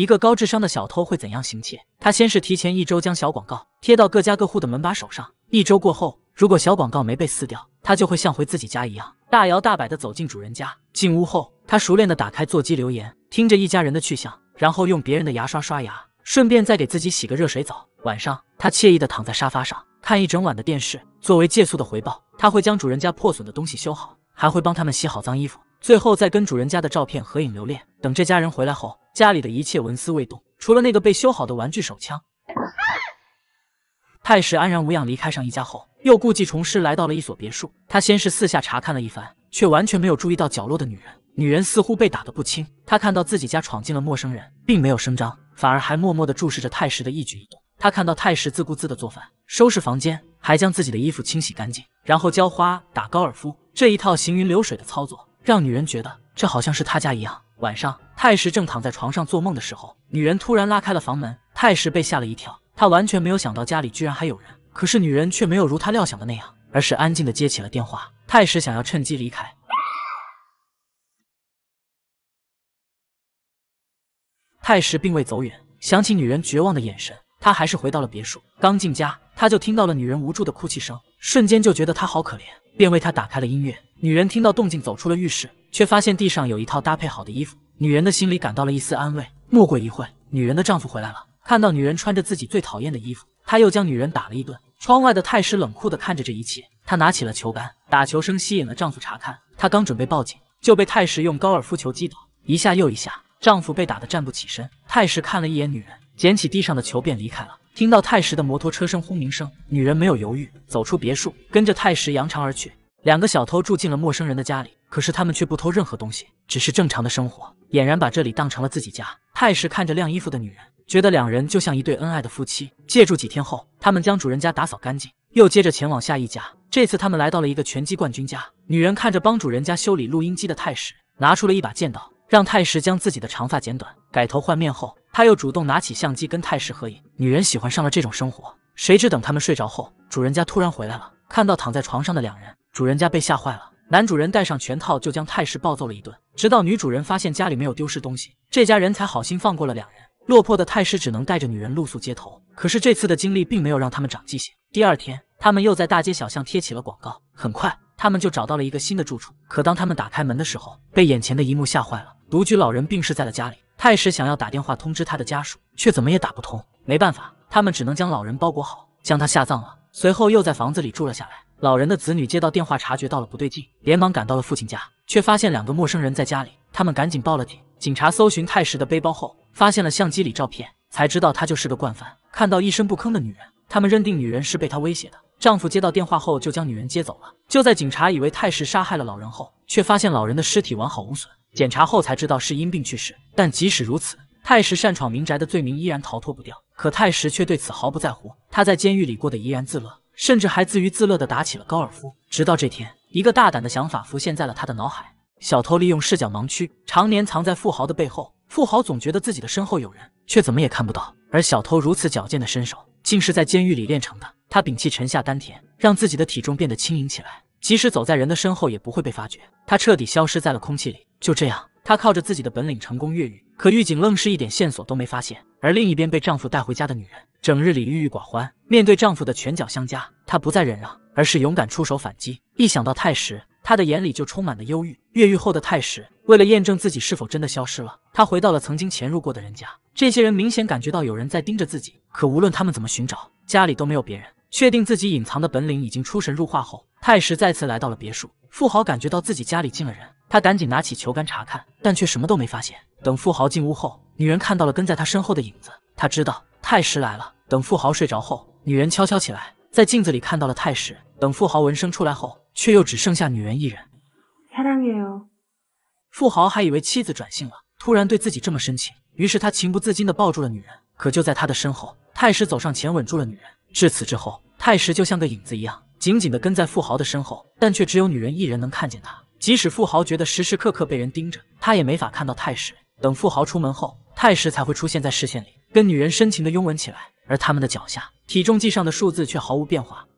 一个高智商的小偷会怎样行窃？他先是提前一周将小广告贴到各家各户的门把手上，一周过后，如果小广告没被撕掉，他就会像回自己家一样，大摇大摆的走进主人家。进屋后，他熟练的打开座机留言，听着一家人的去向，然后用别人的牙刷刷牙，顺便再给自己洗个热水澡。晚上，他惬意的躺在沙发上看一整晚的电视。作为借宿的回报，他会将主人家破损的东西修好，还会帮他们洗好脏衣服，最后再跟主人家的照片合影留念。等这家人回来后。家里的一切纹丝未动，除了那个被修好的玩具手枪。泰石安然无恙离开上一家后，又故技重施来到了一所别墅。他先是四下查看了一番，却完全没有注意到角落的女人。女人似乎被打得不轻。他看到自己家闯进了陌生人，并没有声张，反而还默默的注视着泰石的一举一动。他看到泰石自顾自的做饭、收拾房间，还将自己的衣服清洗干净，然后浇花、打高尔夫。这一套行云流水的操作，让女人觉得这好像是他家一样。晚上。太石正躺在床上做梦的时候，女人突然拉开了房门，太石被吓了一跳。他完全没有想到家里居然还有人，可是女人却没有如他料想的那样，而是安静的接起了电话。太石想要趁机离开，太石并未走远，想起女人绝望的眼神，他还是回到了别墅。刚进家，他就听到了女人无助的哭泣声，瞬间就觉得她好可怜，便为她打开了音乐。女人听到动静，走出了浴室，却发现地上有一套搭配好的衣服。女人的心里感到了一丝安慰。过一会，女人的丈夫回来了，看到女人穿着自己最讨厌的衣服，他又将女人打了一顿。窗外的太石冷酷地看着这一切，他拿起了球杆，打球声吸引了丈夫查看。他刚准备报警，就被太石用高尔夫球击倒，一下又一下，丈夫被打得站不起身。太石看了一眼女人，捡起地上的球便离开了。听到太石的摩托车声轰鸣声，女人没有犹豫，走出别墅，跟着太石扬长而去。两个小偷住进了陌生人的家里。可是他们却不偷任何东西，只是正常的生活，俨然把这里当成了自己家。泰石看着晾衣服的女人，觉得两人就像一对恩爱的夫妻。借住几天后，他们将主人家打扫干净，又接着前往下一家。这次他们来到了一个拳击冠军家，女人看着帮主人家修理录音机的泰石，拿出了一把剪刀，让泰石将自己的长发剪短，改头换面后，他又主动拿起相机跟泰石合影。女人喜欢上了这种生活。谁知等他们睡着后，主人家突然回来了，看到躺在床上的两人，主人家被吓坏了。男主人戴上拳套就将泰石暴揍了一顿，直到女主人发现家里没有丢失东西，这家人才好心放过了两人。落魄的泰石只能带着女人露宿街头，可是这次的经历并没有让他们长记性。第二天，他们又在大街小巷贴起了广告，很快他们就找到了一个新的住处。可当他们打开门的时候，被眼前的一幕吓坏了：独居老人病逝在了家里。泰石想要打电话通知他的家属，却怎么也打不通。没办法，他们只能将老人包裹好，将他下葬了，随后又在房子里住了下来。老人的子女接到电话，察觉到了不对劲，连忙赶到了父亲家，却发现两个陌生人在家里。他们赶紧报了警。警察搜寻泰石的背包后，发现了相机里照片，才知道他就是个惯犯。看到一声不吭的女人，他们认定女人是被他威胁的。丈夫接到电话后，就将女人接走了。就在警察以为泰石杀害了老人后，却发现老人的尸体完好无损。检查后才知道是因病去世。但即使如此，泰石擅闯民宅的罪名依然逃脱不掉。可泰石却对此毫不在乎，他在监狱里过得怡然自乐。甚至还自娱自乐地打起了高尔夫，直到这天，一个大胆的想法浮现在了他的脑海。小偷利用视角盲区，常年藏在富豪的背后。富豪总觉得自己的身后有人，却怎么也看不到。而小偷如此矫健的身手，竟是在监狱里练成的。他摒弃沉下丹田，让自己的体重变得轻盈起来，即使走在人的身后，也不会被发觉。他彻底消失在了空气里。就这样，他靠着自己的本领成功越狱。可狱警愣是一点线索都没发现。而另一边，被丈夫带回家的女人。整日里郁郁寡欢，面对丈夫的拳脚相加，她不再忍让，而是勇敢出手反击。一想到太石，她的眼里就充满了忧郁。越狱后的太石，为了验证自己是否真的消失了，他回到了曾经潜入过的人家。这些人明显感觉到有人在盯着自己，可无论他们怎么寻找，家里都没有别人。确定自己隐藏的本领已经出神入化后，太石再次来到了别墅。富豪感觉到自己家里进了人，他赶紧拿起球杆查看，但却什么都没发现。等富豪进屋后，女人看到了跟在他身后的影子，她知道。太师来了。等富豪睡着后，女人悄悄起来，在镜子里看到了太师。等富豪闻声出来后，却又只剩下女人一人。富豪还以为妻子转性了，突然对自己这么深情，于是他情不自禁地抱住了女人。可就在他的身后，太师走上前吻住了女人。至此之后，太师就像个影子一样，紧紧地跟在富豪的身后，但却只有女人一人能看见他。即使富豪觉得时时刻刻被人盯着，他也没法看到太师。等富豪出门后，太师才会出现在视线里。跟女人深情的拥吻起来，而他们的脚下体重计上的数字却毫无变化。